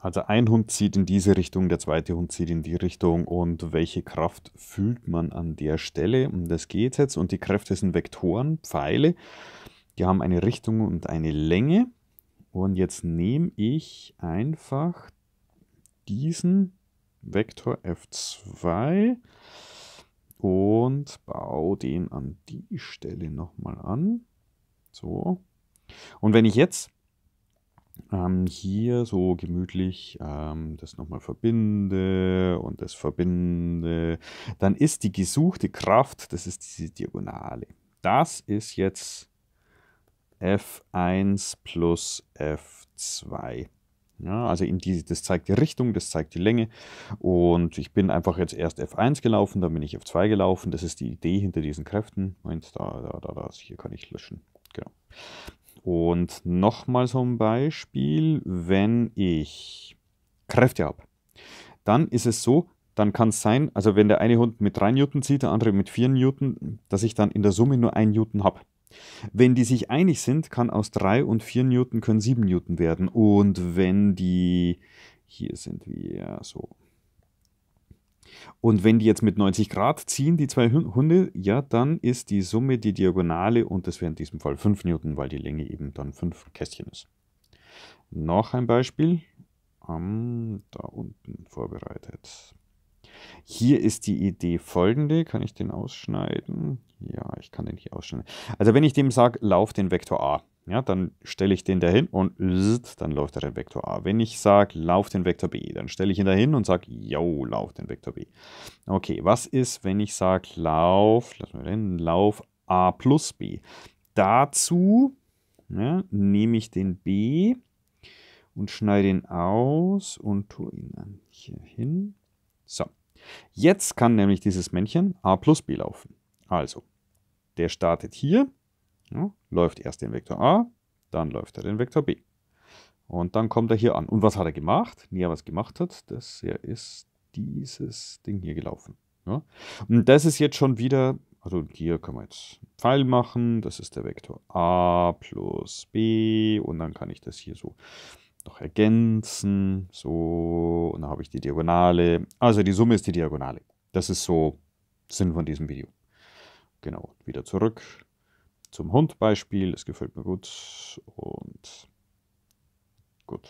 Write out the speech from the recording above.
Also ein Hund zieht in diese Richtung, der zweite Hund zieht in die Richtung und welche Kraft fühlt man an der Stelle? Um das geht jetzt und die Kräfte sind Vektoren, Pfeile. Die haben eine Richtung und eine Länge. Und jetzt nehme ich einfach diesen Vektor F2 und baue den an die Stelle nochmal an. So. Und wenn ich jetzt ähm, hier so gemütlich ähm, das nochmal verbinde und das verbinde, dann ist die gesuchte Kraft, das ist diese Diagonale. Das ist jetzt f1 plus f2. Ja, also in diese, das zeigt die Richtung, das zeigt die Länge. Und ich bin einfach jetzt erst F1 gelaufen, dann bin ich F2 gelaufen. Das ist die Idee hinter diesen Kräften. Moment, da, da, da, da, hier kann ich löschen. Genau. Und nochmal so ein Beispiel, wenn ich Kräfte habe, dann ist es so, dann kann es sein, also wenn der eine Hund mit 3 Newton zieht, der andere mit 4 Newton, dass ich dann in der Summe nur 1 Newton habe. Wenn die sich einig sind, kann aus 3 und 4 Newton können 7 Newton werden. Und wenn die, hier sind wir so, und wenn die jetzt mit 90 Grad ziehen, die zwei Hunde, ja, dann ist die Summe die Diagonale und das wäre in diesem Fall 5 Newton, weil die Länge eben dann 5 Kästchen ist. Noch ein Beispiel, um, da unten vorbereitet. Hier ist die Idee folgende. Kann ich den ausschneiden? Ja, ich kann den hier ausschneiden. Also wenn ich dem sage, lauf den Vektor a, ja, dann stelle ich den dahin und dann läuft er den Vektor A. Wenn ich sage, lauf den Vektor B, dann stelle ich ihn dahin und sage, yo, lauf den Vektor B. Okay, was ist, wenn ich sage, lauf, lass mal den, lauf A plus B? Dazu ja, ne, nehme ich den B und schneide ihn aus und tue ihn dann hier hin. So, jetzt kann nämlich dieses Männchen A plus B laufen. Also, der startet hier ja, läuft erst den Vektor A, dann läuft er den Vektor B. Und dann kommt er hier an. Und was hat er gemacht? Nia, was gemacht hat, das er ist dieses Ding hier gelaufen. Ja. Und das ist jetzt schon wieder, also hier können wir jetzt einen Pfeil machen. Das ist der Vektor A plus B. Und dann kann ich das hier so noch ergänzen. So, und dann habe ich die Diagonale. Also die Summe ist die Diagonale. Das ist so Sinn von diesem Video. Genau, wieder zurück zum Hund-Beispiel. Das gefällt mir gut und gut.